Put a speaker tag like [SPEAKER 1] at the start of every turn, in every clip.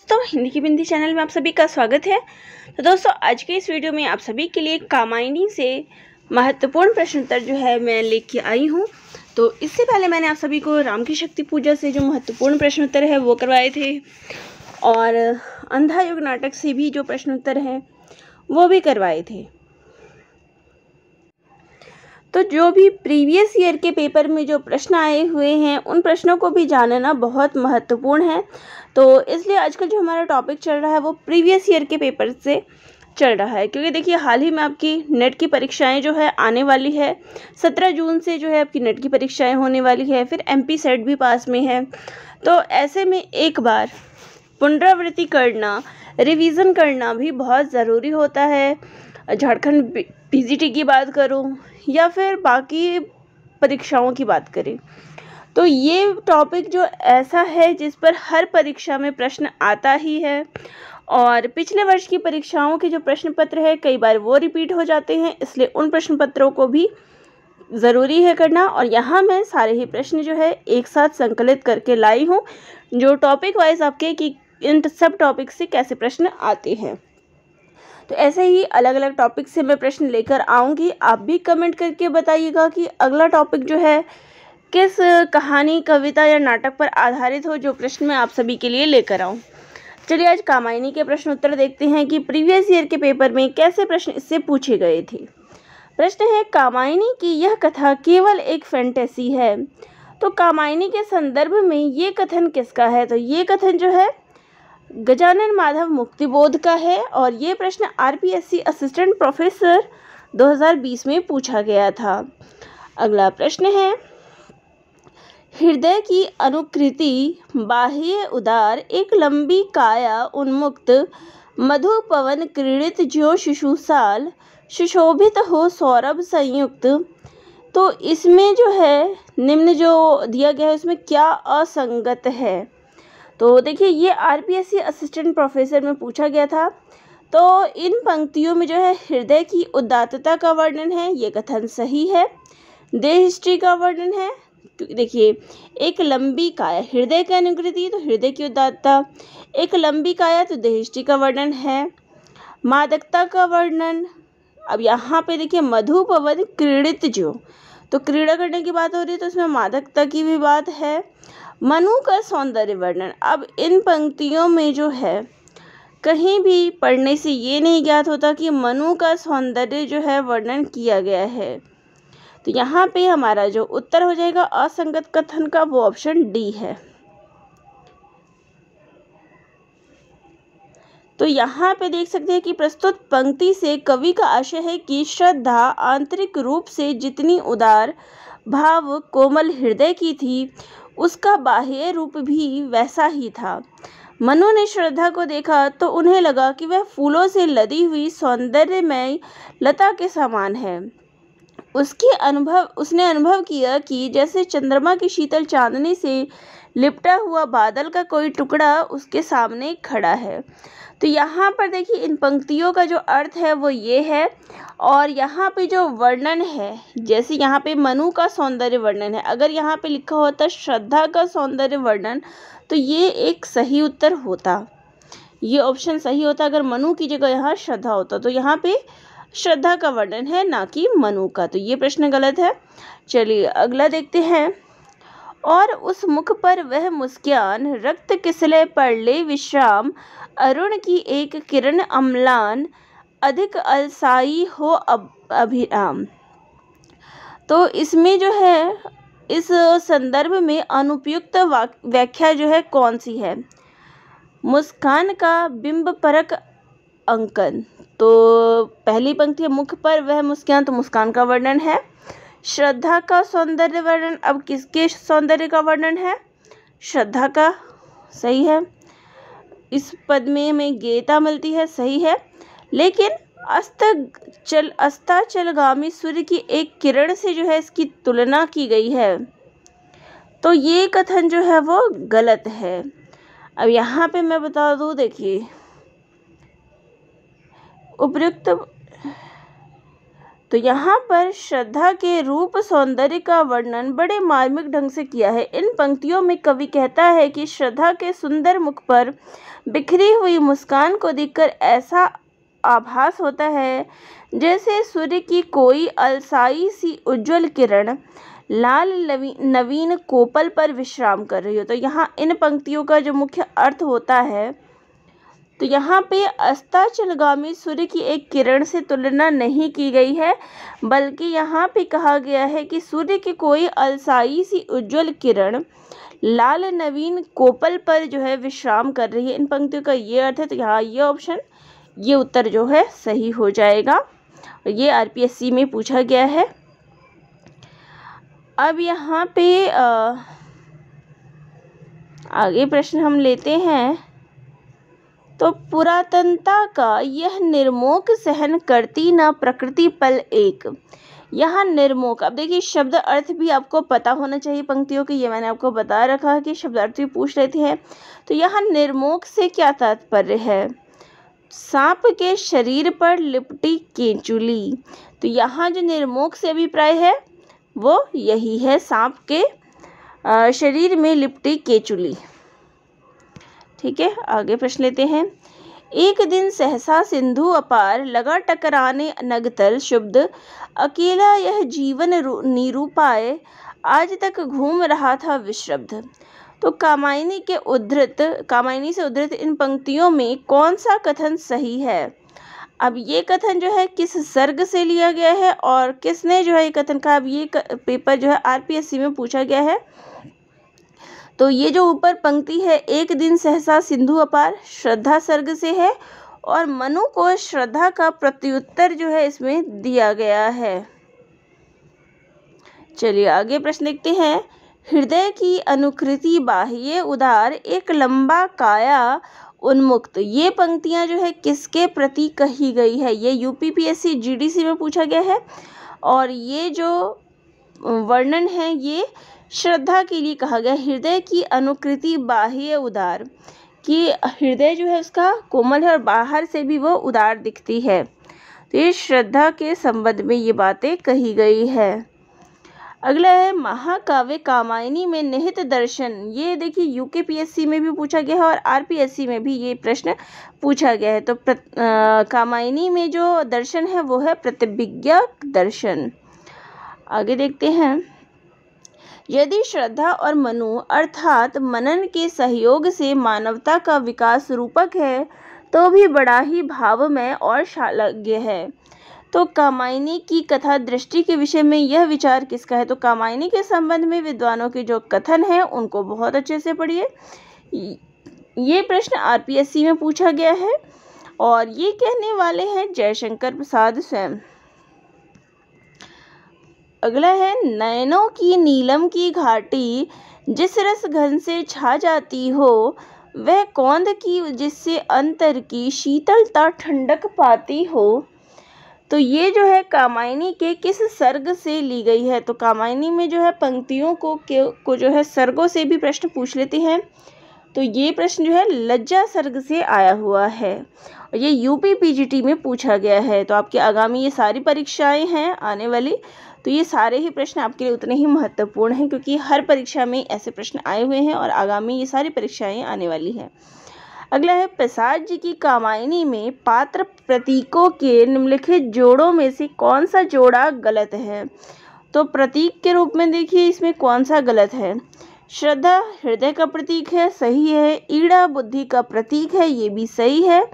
[SPEAKER 1] दोस्तों हिंदी की बिंदी चैनल में आप सभी का स्वागत है तो दोस्तों आज के इस वीडियो में आप सभी के लिए कामायनी से महत्वपूर्ण प्रश्न उत्तर जो है मैं लेके आई हूँ तो इससे पहले मैंने आप सभी को राम की शक्ति पूजा से जो महत्वपूर्ण प्रश्न उत्तर है वो करवाए थे और अंधा योग नाटक से भी जो प्रश्न उत्तर है वो भी करवाए थे तो जो भी प्रीवियस ईयर के पेपर में जो प्रश्न आए हुए हैं उन प्रश्नों को भी जानना बहुत महत्वपूर्ण है तो इसलिए आजकल जो हमारा टॉपिक चल रहा है वो प्रीवियस ईयर के पेपर से चल रहा है क्योंकि देखिए हाल ही में आपकी नेट की परीक्षाएं जो है आने वाली है सत्रह जून से जो है आपकी नेट की परीक्षाएं होने वाली है फिर एम पी सेट भी पास में है तो ऐसे में एक बार पुनरावृत्ति करना रिवीजन करना भी बहुत ज़रूरी होता है झारखंड पी की बात करूँ या फिर बाकी परीक्षाओं की बात करें तो ये टॉपिक जो ऐसा है जिस पर हर परीक्षा में प्रश्न आता ही है और पिछले वर्ष की परीक्षाओं के जो प्रश्न पत्र है कई बार वो रिपीट हो जाते हैं इसलिए उन प्रश्न पत्रों को भी ज़रूरी है करना और यहाँ मैं सारे ही प्रश्न जो है एक साथ संकलित करके लाई हूँ जो टॉपिक वाइज आपके कि इन सब टॉपिक से कैसे प्रश्न आते हैं तो ऐसे ही अलग अलग टॉपिक से मैं प्रश्न लेकर आऊँगी आप भी कमेंट करके बताइएगा कि अगला टॉपिक जो है किस कहानी कविता या नाटक पर आधारित हो जो प्रश्न मैं आप सभी के लिए लेकर आऊँ चलिए आज कामायनी के प्रश्न उत्तर देखते हैं कि प्रीवियस ईयर के पेपर में कैसे प्रश्न इससे पूछे गए थे प्रश्न है कामायनी की यह कथा केवल एक फैंटेसी है तो कामायनी के संदर्भ में ये कथन किसका है तो ये कथन जो है गजानन माधव मुक्तिबोध का है और ये प्रश्न आरपीएससी असिस्टेंट प्रोफेसर 2020 में पूछा गया था अगला प्रश्न है हृदय की अनुकृति बाह्य उदार एक लंबी काया उन्मुक्त मधु पवन क्रीड़ित जो शिशुसाल सुशोभित हो सौरभ संयुक्त तो इसमें जो है निम्न जो दिया गया है उसमें क्या असंगत है तो देखिए ये आरपीएससी असिस्टेंट प्रोफेसर में पूछा गया था तो इन पंक्तियों में जो है हृदय की उदात्तता का वर्णन है ये कथन सही है देह हिस्ट्री का वर्णन है तो देखिए एक लंबी काया हृदय की अनुकृति तो हृदय की उदात्तता एक लंबी काया तो देह हिस्ट्री का वर्णन है मादकता का वर्णन अब यहाँ पे देखिए मधुपवन क्रीड़ित जो तो क्रीड़ा करने की बात हो रही है तो उसमें मादकता की भी बात है मनु का सौंदर्य वर्णन अब इन पंक्तियों में जो है कहीं भी पढ़ने से ये नहीं ज्ञात होता कि मनु का सौंदर्य जो है वर्णन किया गया है तो यहाँ पे हमारा जो उत्तर हो जाएगा असंगत कथन का वो ऑप्शन डी है तो यहाँ पे देख सकते हैं कि प्रस्तुत पंक्ति से कवि का आशय है कि श्रद्धा आंतरिक रूप से जितनी उदार भाव कोमल हृदय की थी उसका बाह्य रूप भी वैसा ही था मनु ने श्रद्धा को देखा तो उन्हें लगा कि वह फूलों से लदी हुई सौंदर्यमय लता के समान है उसकी अनुभव उसने अनुभव किया कि जैसे चंद्रमा की शीतल चांदनी से लिपटा हुआ बादल का कोई टुकड़ा उसके सामने खड़ा है तो यहाँ पर देखिए इन पंक्तियों का जो अर्थ है वो ये है और यहाँ पे जो वर्णन है जैसे यहाँ पे मनु का सौंदर्य वर्णन है अगर यहाँ पे लिखा होता श्रद्धा का सौंदर्य वर्णन तो ये एक सही उत्तर होता ये ऑप्शन सही होता अगर मनु की जगह यहाँ श्रद्धा होता तो यहाँ पे श्रद्धा का वर्णन है ना कि मनु का तो ये प्रश्न गलत है चलिए अगला देखते हैं और उस मुख पर वह मुस्कान रक्त किसले पर ले विश्राम अरुण की एक किरण अम्लान अधिक अलसाई हो अब अभिराम तो इसमें जो है इस संदर्भ में अनुपयुक्त व्याख्या जो है कौन सी है मुस्कान का बिंब परक अंकन तो पहली पंक्ति मुख पर वह मुस्कान तो मुस्कान का वर्णन है श्रद्धा का सौंदर्य वर्णन अब किसके सौंदर्य का वर्णन है श्रद्धा का सही है इस पद में हमें गेता मिलती है सही है लेकिन अस्त चल अस्ताचलगामी सूर्य की एक किरण से जो है इसकी तुलना की गई है तो ये कथन जो है वो गलत है अब यहाँ पे मैं बता दूँ देखिए उपयुक्त तो यहाँ पर श्रद्धा के रूप सौंदर्य का वर्णन बड़े मार्मिक ढंग से किया है इन पंक्तियों में कवि कहता है कि श्रद्धा के सुंदर मुख पर बिखरी हुई मुस्कान को देखकर ऐसा आभास होता है जैसे सूर्य की कोई अलसाई सी उज्जवल किरण लाल नवीन कोपल पर विश्राम कर रही हो तो यहाँ इन पंक्तियों का जो मुख्य अर्थ होता है तो यहाँ पे अस्ताचलगामी सूर्य की एक किरण से तुलना नहीं की गई है बल्कि यहाँ पे कहा गया है कि सूर्य की कोई अलसाई सी उज्जवल किरण लाल नवीन कोपल पर जो है विश्राम कर रही है इन पंक्तियों का ये अर्थ है तो यहाँ ये ऑप्शन ये उत्तर जो है सही हो जाएगा ये आर में पूछा गया है अब यहाँ पे आ, आगे प्रश्न हम लेते हैं तो पुरातनता का यह निर्मोक सहन करती ना प्रकृति पल एक यहाँ निर्मोक अब देखिए शब्द अर्थ भी आपको पता होना चाहिए पंक्तियों के ये मैंने आपको बता रखा है कि शब्द अर्थ भी पूछ रहे थे तो यहाँ निर्मोक से क्या तात्पर्य है सांप के शरीर पर लिपटी केंचुली तो यहाँ जो निर्मोक से अभिप्राय है वो यही है सांप के शरीर में लिपटी केंचुली ठीक है आगे प्रश्न लेते हैं एक दिन सहसा सिंधु अपार लगा टकराने नगतल शुभ अकेला यह जीवन निरूपाय आज तक घूम रहा था विश्रब्ध तो कामायनी के उद्धृत कामायनी से उद्धृत इन पंक्तियों में कौन सा कथन सही है अब ये कथन जो है किस सर्ग से लिया गया है और किसने जो है ये कथन का अब ये पेपर जो है आरपीएससी में पूछा गया है तो ये जो ऊपर पंक्ति है एक दिन सहसा सिंधु अपार श्रद्धा सर्ग से है और मनु को श्रद्धा का प्रत्युत्तर जो है इसमें दिया गया है चलिए आगे प्रश्न देखते हैं हृदय की अनुकृति बाह्य उदार एक लंबा काया उन्मुक्त ये पंक्तियां जो है किसके प्रति कही गई है ये यूपीपीएससी जीडीसी में पूछा गया है और ये जो वर्णन है ये श्रद्धा के लिए कहा गया हृदय की अनुकृति बाह्य उदार कि हृदय जो है उसका कोमल है और बाहर से भी वो उदार दिखती है तो ये श्रद्धा के संबंध में ये बातें कही गई है अगला है महाकाव्य कामायनी में निहित दर्शन ये देखिए यूके पीएससी में भी पूछा गया है और आरपीएससी में भी ये प्रश्न पूछा गया है तो कामायनी में जो दर्शन है वो है प्रतिभिज्ञा दर्शन आगे देखते हैं यदि श्रद्धा और मनु अर्थात मनन के सहयोग से मानवता का विकास रूपक है तो भी बड़ा ही भावमय और शालज्ञ है तो कामायनी की कथा दृष्टि के विषय में यह विचार किसका है तो कामायनी के संबंध में विद्वानों के जो कथन हैं उनको बहुत अच्छे से पढ़िए ये प्रश्न आरपीएससी में पूछा गया है और ये कहने वाले हैं जयशंकर प्रसाद स्वयं अगला है नैनों की नीलम की घाटी जिस रस घन से छा जाती हो वह कौंद की जिससे अंतर की शीतलता ठंडक पाती हो तो ये जो है कामायनी के किस सर्ग से ली गई है तो कामायनी में जो है पंक्तियों को को जो है सर्गों से भी प्रश्न पूछ लेते हैं तो ये प्रश्न जो है लज्जा सर्ग से आया हुआ है और ये यूपी पीजीटी में पूछा गया है तो आपकी आगामी ये सारी परीक्षाएं हैं आने वाली तो ये सारे ही प्रश्न आपके लिए उतने ही महत्वपूर्ण हैं क्योंकि हर परीक्षा में ऐसे प्रश्न आए हुए हैं और आगामी ये सारी परीक्षाएँ आने वाली हैं अगला है प्रसाद जी की कामायनी में पात्र प्रतीकों के निम्नलिखित जोड़ों में से कौन सा जोड़ा गलत है तो प्रतीक के रूप में देखिए इसमें कौन सा गलत है श्रद्धा हृदय का प्रतीक है सही है ईड़ा बुद्धि का प्रतीक है ये भी सही है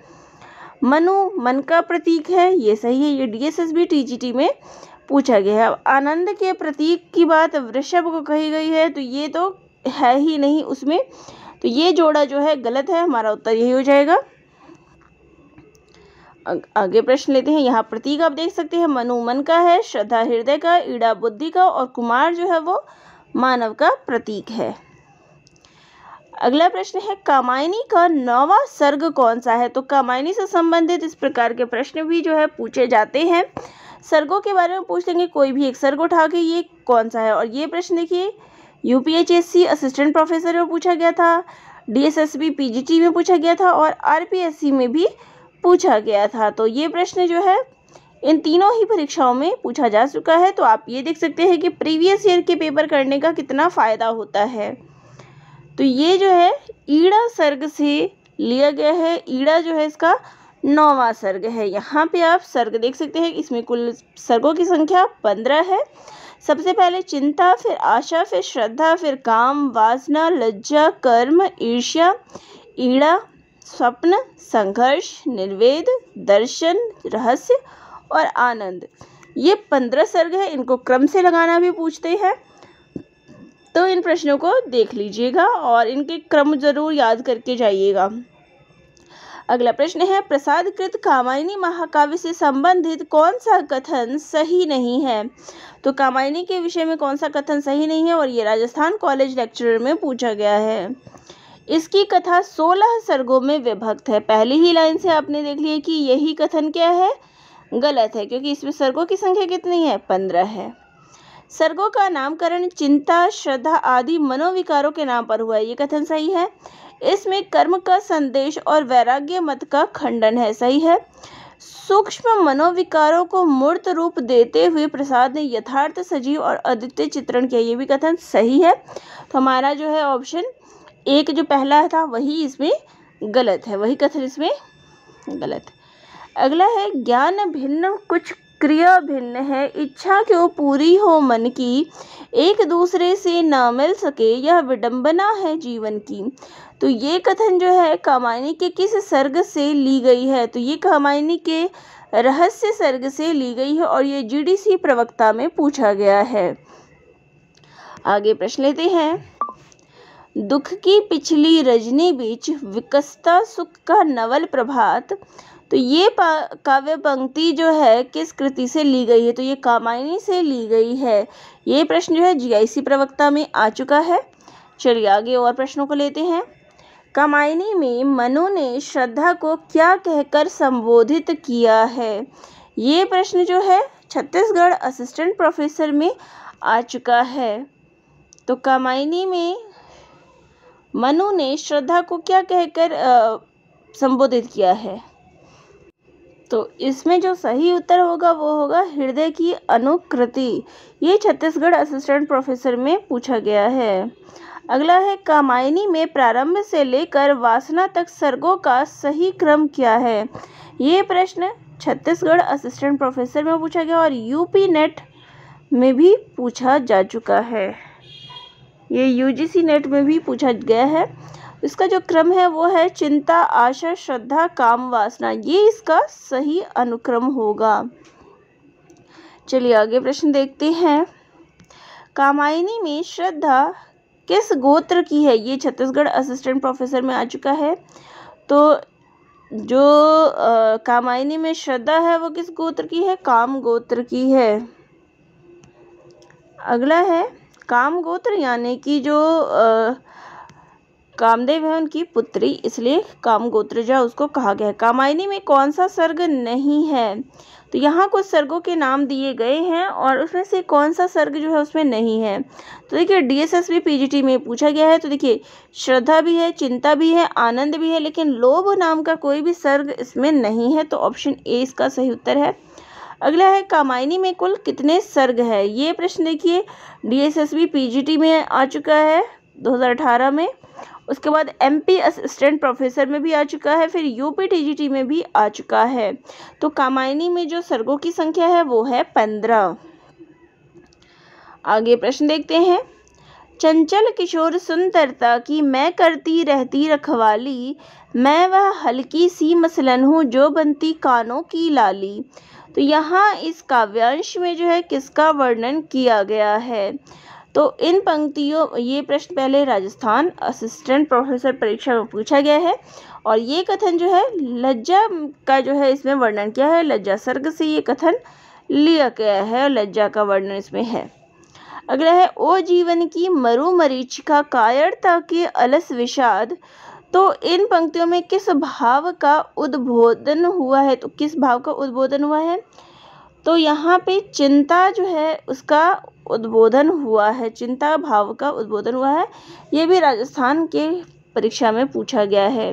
[SPEAKER 1] मनु मन का प्रतीक है ये सही है ये डीएसएसबी टीजीटी में पूछा गया है आनंद के प्रतीक की बात वृषभ को कही गई है तो ये तो है ही नहीं उसमें तो ये जोड़ा जो है गलत है हमारा उत्तर यही हो जाएगा आगे प्रश्न लेते हैं यहाँ प्रतीक आप देख सकते हैं मनु मन का है श्रद्धा हृदय का ईड़ा बुद्धि का और कुमार जो है वो मानव का प्रतीक है अगला प्रश्न है कामायनी का नौवा सर्ग कौन सा है तो कामायनी से संबंधित इस प्रकार के प्रश्न भी जो है पूछे जाते हैं सर्गों के बारे में पूछ लेंगे कोई भी एक सर्ग उठा के ये कौन सा है और ये प्रश्न देखिए यू असिस्टेंट प्रोफेसर में पूछा गया था डीएसएसबी पीजीटी में पूछा गया था और आरपीएससी में भी पूछा गया था तो ये प्रश्न जो है इन तीनों ही परीक्षाओं में पूछा जा चुका है तो आप ये देख सकते हैं कि प्रीवियस ईयर के पेपर करने का कितना फ़ायदा होता है तो ये जो है ईड़ा सर्ग से लिया गया है ईड़ा जो है इसका नौवा सर्ग है यहाँ पे आप सर्ग देख सकते हैं इसमें कुल सर्गों की संख्या पंद्रह है सबसे पहले चिंता फिर आशा फिर श्रद्धा फिर काम वासना लज्जा कर्म ईर्ष्या ईड़ा स्वप्न संघर्ष निर्वेद दर्शन रहस्य और आनंद ये पंद्रह सर्ग है इनको क्रम से लगाना भी पूछते हैं तो इन प्रश्नों को देख लीजिएगा और इनके क्रम ज़रूर याद करके जाइएगा अगला प्रश्न है प्रसाद कृत कामायनी महाकाव्य से संबंधित कौन सा कथन सही नहीं है तो कामायनी के विषय में कौन सा कथन सही नहीं है और ये राजस्थान कॉलेज लेक्चरर में पूछा गया है इसकी कथा सोलह सर्गों में विभक्त है पहली ही लाइन से आपने देख लिया कि यही कथन क्या है गलत है क्योंकि इसमें सर्गों की संख्या कितनी है पंद्रह है सर्गों का नामकरण चिंता श्रद्धा आदि मनोविकारों के नाम पर हुआ है ये कथन सही है इसमें कर्म का संदेश और वैराग्य मत का खंडन है सही है सूक्ष्म मनोविकारों को मूर्त रूप देते हुए प्रसाद ने यथार्थ सजीव और अद्वितीय चित्रण किया ये भी कथन सही है तो हमारा जो है ऑप्शन एक जो पहला था वही इसमें गलत है वही कथन इसमें गलत अगला है ज्ञान भिन्न कुछ क्रिया भिन्न है इच्छा क्यों पूरी हो मन की एक दूसरे से न मिल सके यह विडंबना है जीवन की तो ये कथन जो है कामायनी के किस सर्ग से ली गई है तो ये कामायनी के रहस्य सर्ग से ली गई है और ये जीडीसी प्रवक्ता में पूछा गया है आगे प्रश्न लेते हैं दुख की पिछली रजनी बीच विकसता सुख का नवल प्रभात तो ये काव्य पंक्ति जो है किस कृति से ली गई है तो ये कामायनी से ली गई है ये प्रश्न जो है जीआईसी प्रवक्ता में आ चुका है चलिए आगे और प्रश्नों को लेते हैं कामायनी में मनु ने श्रद्धा को क्या कहकर संबोधित किया है ये प्रश्न जो है छत्तीसगढ़ असिस्टेंट प्रोफेसर में आ चुका है तो कामायनी में मनु ने श्रद्धा को क्या कहकर संबोधित किया है तो इसमें जो सही उत्तर होगा वो होगा हृदय की अनुकृति ये छत्तीसगढ़ असिस्टेंट प्रोफेसर में पूछा गया है अगला है कामायनी में प्रारंभ से लेकर वासना तक सर्गों का सही क्रम क्या है ये प्रश्न छत्तीसगढ़ असिस्टेंट प्रोफेसर में पूछा गया और यूपी नेट में भी पूछा जा चुका है ये यूजीसी नेट में भी पूछा गया है इसका जो क्रम है वो है चिंता आशा श्रद्धा काम वासना ये इसका सही अनुक्रम होगा चलिए आगे प्रश्न देखते हैं कामायनी में श्रद्धा किस गोत्र की है ये छत्तीसगढ़ असिस्टेंट प्रोफेसर में आ चुका है तो जो आ, कामायनी में श्रद्धा है वो किस गोत्र की है काम गोत्र की है अगला है काम गोत्र यानी कि जो आ, कामदेव है उनकी पुत्री इसलिए काम गोत्रजा उसको कहा गया है कामायनी में कौन सा सर्ग नहीं है तो यहाँ कुछ सर्गों के नाम दिए गए हैं और उसमें से कौन सा सर्ग जो है उसमें नहीं है तो देखिए डीएसएसबी पीजीटी में पूछा गया है तो देखिए श्रद्धा भी है चिंता भी है आनंद भी है लेकिन लोभ नाम का कोई भी सर्ग इसमें नहीं है तो ऑप्शन ए इसका सही उत्तर है अगला है कामायनी में कुल कितने सर्ग है ये प्रश्न देखिए डी एस में आ चुका है दो में उसके बाद एमपी असिस्टेंट प्रोफेसर में भी आ चुका है फिर यूपी टीजीटी में भी आ चुका है तो कामायनी में जो सर्गों की संख्या है वो है पंद्रह आगे प्रश्न देखते हैं चंचल किशोर सुंदरता की मैं करती रहती रखवाली मैं वह हल्की सी मसलन हूँ जो बनती कानों की लाली तो यहाँ इस काव्यांश में जो है किसका वर्णन किया गया है तो इन पंक्तियों ये प्रश्न पहले राजस्थान असिस्टेंट प्रोफेसर परीक्षा में पूछा गया है और ये कथन जो है लज्जा का जो है इसमें वर्णन किया है लज्जा सर्ग से ये कथन लिया गया है लज्जा का वर्णन इसमें है अगला है ओ जीवन की मरु मरीचिका कायरता के अलस विषाद तो इन पंक्तियों में किस भाव का उद्बोधन हुआ है तो किस भाव का उद्बोधन हुआ है तो यहाँ पे चिंता जो है उसका उद्बोधन हुआ है चिंता भाव का उद्बोधन हुआ है ये भी राजस्थान के परीक्षा में पूछा गया है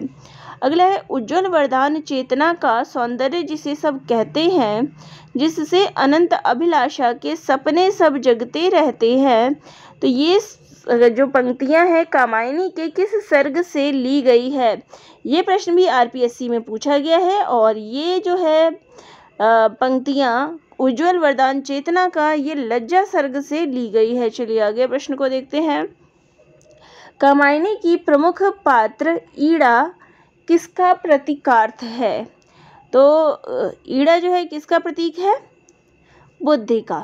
[SPEAKER 1] अगला है उज्जवल वरदान चेतना का सौंदर्य जिसे सब कहते हैं जिससे अनंत अभिलाषा के सपने सब जगते रहते हैं तो ये जो पंक्तियां हैं कामायनी के किस सर्ग से ली गई है ये प्रश्न भी आरपीएससी में पूछा गया है और ये जो है पंक्तियां उज्जवल वरदान चेतना का ये लज्जा सर्ग से ली गई है चलिए आगे प्रश्न को देखते हैं कमायनी की प्रमुख पात्र ईड़ा किसका प्रतीकार्थ है तो ईड़ा जो है किसका प्रतीक है बुद्धि का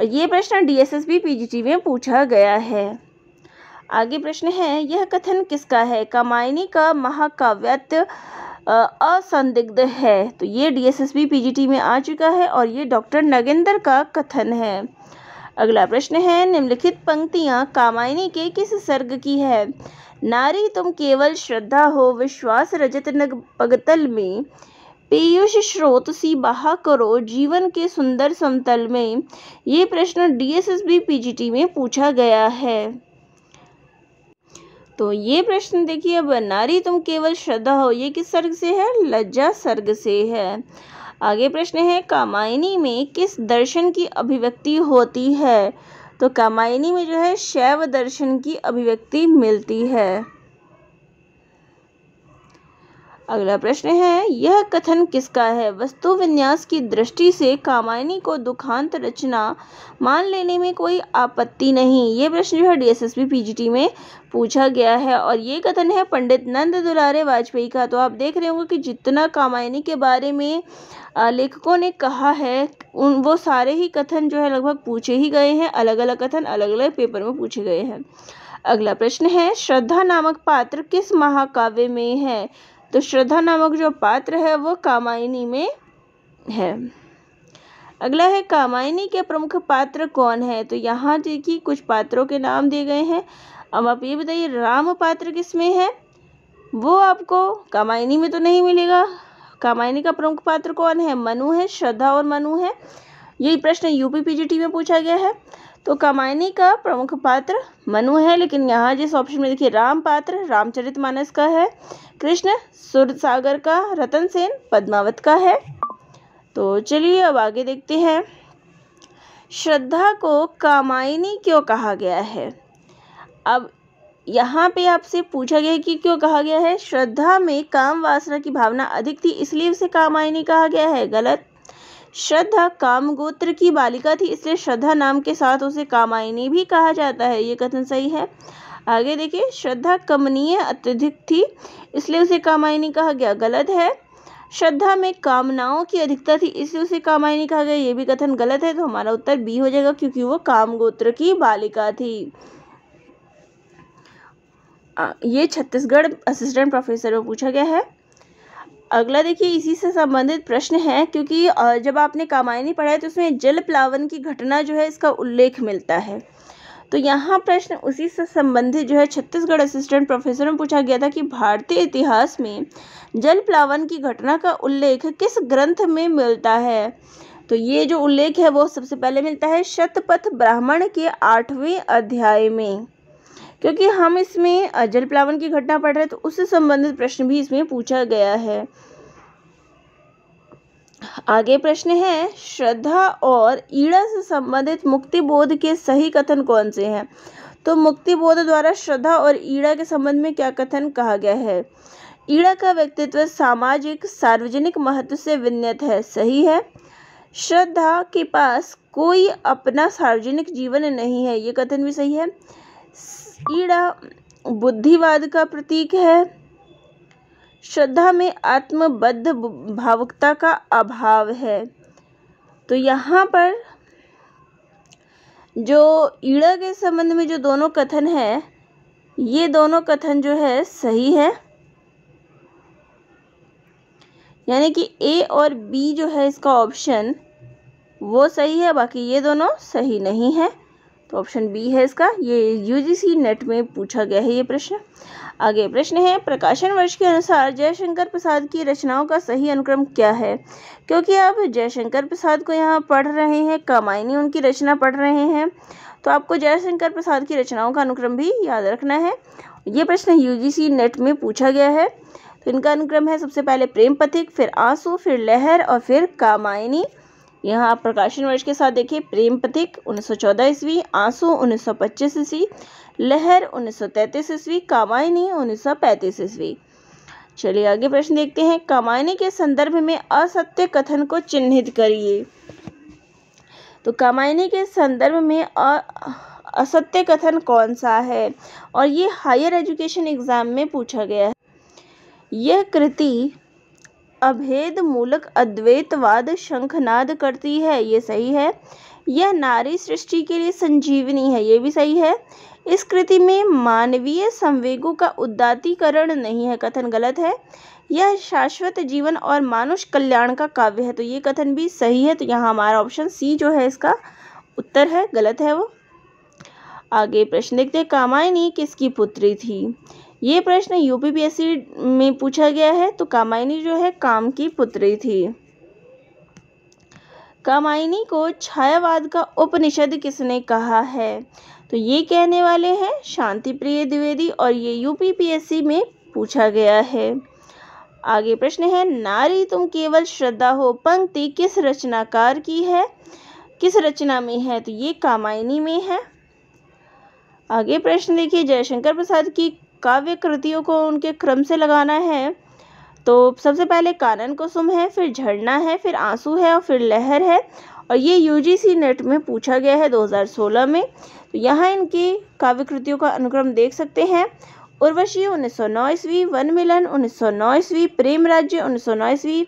[SPEAKER 1] और ये प्रश्न डीएसएसबी पीजीटी में पूछा गया है आगे प्रश्न है यह कथन किसका है कामायनी का महाकाव्यत्व असंदिग्ध है तो ये डीएसएसबी पीजीटी में आ चुका है और ये डॉक्टर नगेंद्र का कथन है अगला प्रश्न है निम्नलिखित पंक्तियाँ कामायनी के किस सर्ग की है नारी तुम केवल श्रद्धा हो विश्वास रजत नग पगतल में पीयूष स्रोत सी बहा करो जीवन के सुंदर समतल में ये प्रश्न डीएसएसबी पीजीटी में पूछा गया है तो ये प्रश्न देखिए अब नारी तुम केवल श्रद्धा हो ये किस सर्ग से है लज्जा सर्ग से है आगे प्रश्न है कामायनी में किस दर्शन की अभिव्यक्ति होती है तो कामायनी में जो है शैव दर्शन की अभिव्यक्ति मिलती है अगला प्रश्न है यह कथन किसका है वस्तु विन्यास की दृष्टि से कामायनी को दुखांत रचना मान लेने में कोई आपत्ति नहीं ये प्रश्न जो है डीएसएसपी पीजीटी में पूछा गया है और ये कथन है पंडित नंद दुलारे वाजपेयी का तो आप देख रहे होंगे कि जितना कामायनी के बारे में लेखकों ने कहा है उन वो सारे ही कथन जो है लगभग पूछे ही गए हैं अलग अलग कथन अलग अलग पेपर में पूछे गए हैं अगला प्रश्न है श्रद्धा नामक पात्र किस महाकाव्य में है तो श्रद्धा नामक जो पात्र है वो कामायनी में है अगला है कामायनी के प्रमुख पात्र कौन है तो यहाँ देखिए कुछ पात्रों के नाम दिए गए हैं अब आप ये बताइए राम पात्र किस में है वो आपको कामायनी में तो नहीं मिलेगा कामायनी का प्रमुख पात्र कौन है मनु है श्रद्धा और मनु है यही प्रश्न यूपी पीजीटी में पूछा गया है तो कामायनी का प्रमुख पात्र मनु है लेकिन यहाँ जिस ऑप्शन में देखिए राम पात्र रामचरित मानस का है कृष्ण सुरसागर का रतन सेन पद्मावत का है तो चलिए अब आगे देखते हैं श्रद्धा को कामायनी क्यों कहा गया है अब यहाँ पे आपसे पूछा गया कि क्यों कहा गया है श्रद्धा में काम वासना की भावना अधिक थी इसलिए उसे कामायनी कहा गया है गलत श्रद्धा कामगोत्र की बालिका थी इसलिए श्रद्धा नाम के साथ उसे कामायनी भी कहा जाता है ये कथन सही है आगे देखिए श्रद्धा कमनीय अत्यधिक थी इसलिए उसे कामायनी कहा गया गलत है श्रद्धा में कामनाओं की अधिकता थी इसलिए उसे कामायनी कहा गया ये भी कथन गलत है तो हमारा उत्तर बी हो जाएगा क्योंकि वो कामगोत्र की बालिका थी ये छत्तीसगढ़ असिस्टेंट प्रोफेसर में पूछा गया है अगला देखिए इसी से संबंधित प्रश्न है क्योंकि जब आपने कामायनी पढ़ा है तो उसमें जल प्लावन की घटना जो है इसका उल्लेख मिलता है तो यहाँ प्रश्न उसी से संबंधित जो है छत्तीसगढ़ असिस्टेंट प्रोफेसर में पूछा गया था कि भारतीय इतिहास में जल प्लावन की घटना का उल्लेख किस ग्रंथ में मिलता है तो ये जो उल्लेख है वो सबसे पहले मिलता है शतपथ ब्राह्मण के आठवें अध्याय में क्योंकि हम इसमें जल प्लावन की घटना पढ़ रहे हैं तो उससे संबंधित प्रश्न भी इसमें पूछा गया है आगे प्रश्न है श्रद्धा और ईड़ा से संबंधित मुक्ति बोध के सही कथन कौन से हैं तो मुक्ति बोध द्वारा श्रद्धा और ईड़ा के संबंध में क्या कथन कहा गया है ईड़ा का व्यक्तित्व सामाजिक सार्वजनिक महत्व से विन्यत है सही है श्रद्धा के पास कोई अपना सार्वजनिक जीवन नहीं है ये कथन भी सही है ईड़ा बुद्धिवाद का प्रतीक है श्रद्धा में आत्मबद्ध भावुकता का अभाव है तो यहाँ पर जो ईड़ा के संबंध में जो दोनों कथन है ये दोनों कथन जो है सही है यानी कि ए और बी जो है इसका ऑप्शन वो सही है बाकी ये दोनों सही नहीं है तो ऑप्शन बी है इसका ये यूजीसी नेट में पूछा गया है ये प्रश्न आगे प्रश्न है प्रकाशन वर्ष के अनुसार जयशंकर प्रसाद की रचनाओं का सही अनुक्रम क्या है क्योंकि आप जयशंकर प्रसाद को यहाँ पढ़ रहे हैं कामायनी उनकी रचना पढ़ रहे हैं तो आपको जयशंकर प्रसाद की रचनाओं का अनुक्रम भी याद रखना है ये प्रश्न यू नेट में पूछा गया है तो इनका अनुक्रम है सबसे पहले प्रेम पथिक फिर आंसू फिर लहर और फिर कामायनी यहाँ प्रकाशन वर्ष के साथ देखिए प्रेम पथिक उन्नीस सौ चौदह ईस्वी आंसू पच्चीस ईस्वी लहर उन्नीस सौ तैतीस ईस्वी कामायनी उन्नीस सौ पैंतीस ईस्वी चलिए आगे प्रश्न देखते हैं कामायनी के संदर्भ में असत्य कथन को चिन्हित करिए तो कामायनी के संदर्भ में असत्य कथन कौन सा है और ये हायर एजुकेशन एग्ज़ाम में पूछा गया है यह कृति अभेद मूलक अद्वैतवाद शंखनाद करती है ये सही है यह नारी सृष्टि के लिए संजीवनी है ये भी सही है इस कृति में मानवीय संवेगों का उदातीकरण नहीं है कथन गलत है यह शाश्वत जीवन और मानुष कल्याण का काव्य है तो ये कथन भी सही है तो यहाँ हमारा ऑप्शन सी जो है इसका उत्तर है गलत है वो आगे प्रश्न देखते कामायनी किसकी पुत्री थी ये प्रश्न यूपीपीएससी में पूछा गया है तो कामायनी जो है काम की पुत्री थी कामायनी को छायावाद का उपनिषद किसने कहा है तो ये कहने वाले हैं शांति प्रिय द्विवेदी और ये यूपीपीएससी में पूछा गया है आगे प्रश्न है नारी तुम केवल श्रद्धा हो पंक्ति किस रचनाकार की है किस रचना में है तो ये कामायनी में है आगे प्रश्न देखिए जयशंकर प्रसाद की काव्य कृतियों को उनके क्रम से लगाना है तो सबसे पहले कानन कुसुम है फिर झरना है फिर आंसू है और फिर लहर है और ये यूजीसी नेट में पूछा गया है 2016 में तो यहाँ इनकी काव्य कृतियों का अनुक्रम देख सकते हैं उर्वशी 1909 ईस्वी वन मिलन नौ ईस्वी प्रेम राज्य 1909 ईस्वी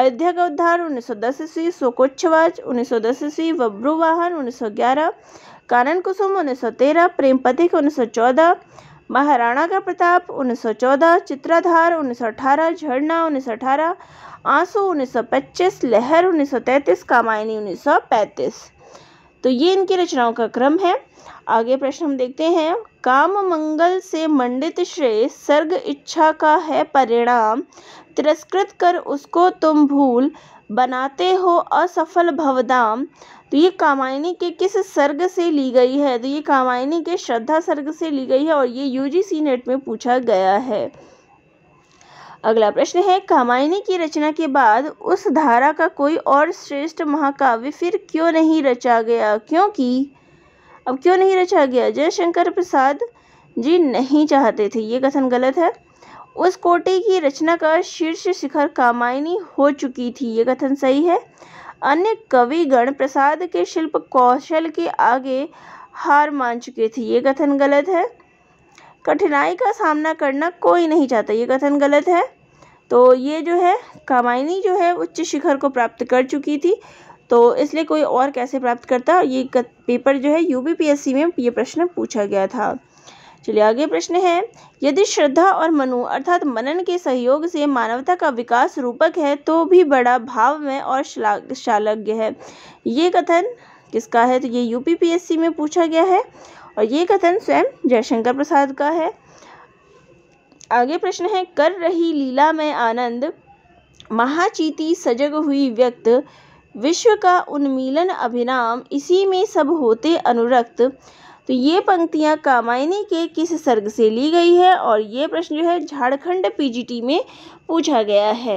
[SPEAKER 1] अयोध्या का उद्धार 1910 ईस्वी सौ दस ईस्वी वब्रुवाहन 1911 कानन कुसुम 1913 प्रेम पथिक चौदह महाराणा का प्रताप 1914, चित्राधार 1918, झरना 1918, आंसू 1925, लहर 1933, कामायनी 1935 तो ये इनकी रचनाओं का क्रम है आगे प्रश्न हम देखते हैं काम मंगल से मंडित श्रेय सर्ग इच्छा का है परिणाम तिरस्कृत कर उसको तुम भूल बनाते हो असफल भवदाम तो ये कामायनी के किस सर्ग से ली गई है तो ये कामायनी के श्रद्धा सर्ग से ली गई है और ये यूजीसी नेट में पूछा गया है अगला प्रश्न है कामायनी की रचना के बाद उस धारा का कोई और श्रेष्ठ महाकाव्य फिर क्यों नहीं रचा गया क्योंकि अब क्यों नहीं रचा गया जयशंकर प्रसाद जी नहीं चाहते थे ये कथन गलत है उस कोटे की रचना का शीर्ष शिखर कामायनी हो चुकी थी ये कथन सही है अन्य कविगण प्रसाद के शिल्प कौशल के आगे हार मान चुके थे ये कथन गलत है कठिनाई का सामना करना कोई नहीं चाहता ये कथन गलत है तो ये जो है कामायनी जो है उच्च शिखर को प्राप्त कर चुकी थी तो इसलिए कोई और कैसे प्राप्त करता ये पेपर जो है यूपीपीएससी में ये प्रश्न पूछा गया था चलिए आगे प्रश्न है यदि श्रद्धा और मनु अर्थात मनन के सहयोग से मानवता का विकास रूपक है तो भी बड़ा भावमय और शालज्ञ है ये कथन किसका है तो ये यूपीपीएससी में पूछा गया है और ये कथन स्वयं जयशंकर प्रसाद का है आगे प्रश्न है कर रही लीला में आनंद महाचीती सजग हुई व्यक्त विश्व का उन्मीलन अभिनाम इसी में सब होते अनुरक्त तो ये पंक्तियाँ कामायनी के किस सर्ग से ली गई है और ये प्रश्न जो है झारखंड पीजीटी में पूछा गया है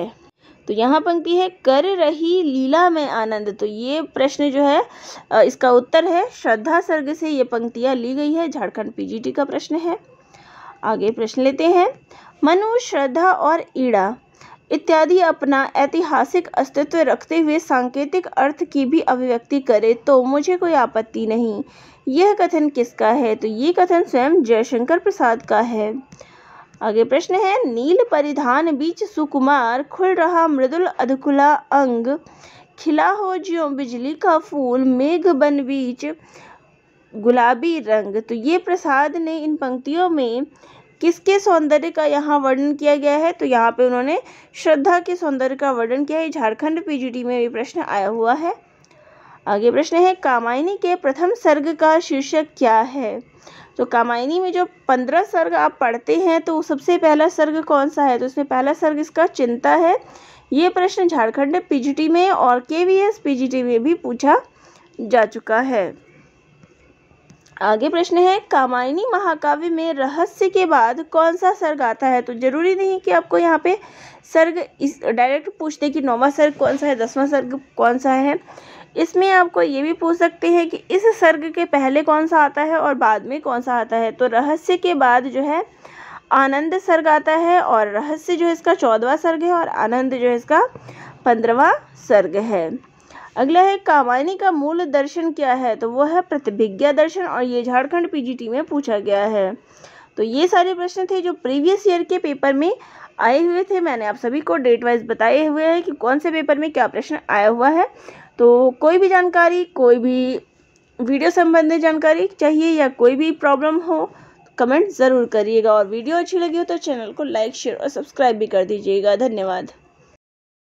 [SPEAKER 1] तो यहाँ पंक्ति है कर रही लीला में आनंद तो ये प्रश्न जो है इसका उत्तर है श्रद्धा सर्ग से ये पंक्तियाँ ली गई है झारखंड पीजीटी का प्रश्न है आगे प्रश्न लेते हैं मनु श्रद्धा और ईड़ा इत्यादि अपना ऐतिहासिक अस्तित्व रखते हुए सांकेतिक अर्थ की भी अभिव्यक्ति करे तो मुझे कोई आपत्ति नहीं यह कथन किसका है तो ये कथन स्वयं जयशंकर प्रसाद का है आगे प्रश्न है नील परिधान बीच सुकुमार खुल रहा मृदुल अधकुला अंग खिला हो ज्यो बिजली का फूल मेघ बन बीच गुलाबी रंग तो ये प्रसाद ने इन पंक्तियों में किसके सौंदर्य का यहाँ वर्णन किया गया है तो यहाँ पे उन्होंने श्रद्धा के सौंदर्य का वर्णन किया है झारखंड पीजीटी में ये प्रश्न आया हुआ है आगे प्रश्न है कामायनी के प्रथम सर्ग का शीर्षक क्या है तो कामायनी में जो पंद्रह सर्ग आप पढ़ते हैं तो सबसे पहला सर्ग कौन सा है तो इसमें पहला सर्ग इसका चिंता है ये प्रश्न झारखंड पीजीटी में और केवीएस पीजीटी में भी पूछा जा चुका है आगे प्रश्न है कामायनी महाकाव्य में रहस्य के बाद कौन सा सर्ग आता है तो जरूरी नहीं कि आपको यहाँ पे सर्ग इस डायरेक्ट पूछते कि नौवा सर्ग कौन सा है दसवां सर्ग कौन सा है इसमें आपको ये भी पूछ सकते हैं कि इस सर्ग के पहले कौन सा आता है और बाद में कौन सा आता है तो रहस्य के बाद जो है आनंद सर्ग आता है और रहस्य जो है इसका चौदवा सर्ग है और आनंद जो है इसका पंद्रवा सर्ग है अगला है कामायनी का मूल दर्शन क्या है तो वो है प्रतिभिज्ञा दर्शन और ये झारखंड पीजीटी में पूछा गया है तो ये सारे प्रश्न थे जो प्रीवियस ईयर के पेपर में आए हुए थे मैंने आप सभी को डेट वाइज बताए हुए हैं कि कौन से पेपर में क्या प्रश्न आया हुआ है तो कोई भी जानकारी कोई भी वीडियो संबंधित जानकारी चाहिए या कोई भी प्रॉब्लम हो कमेंट ज़रूर करिएगा और वीडियो अच्छी लगी हो तो चैनल को लाइक शेयर और सब्सक्राइब भी कर दीजिएगा धन्यवाद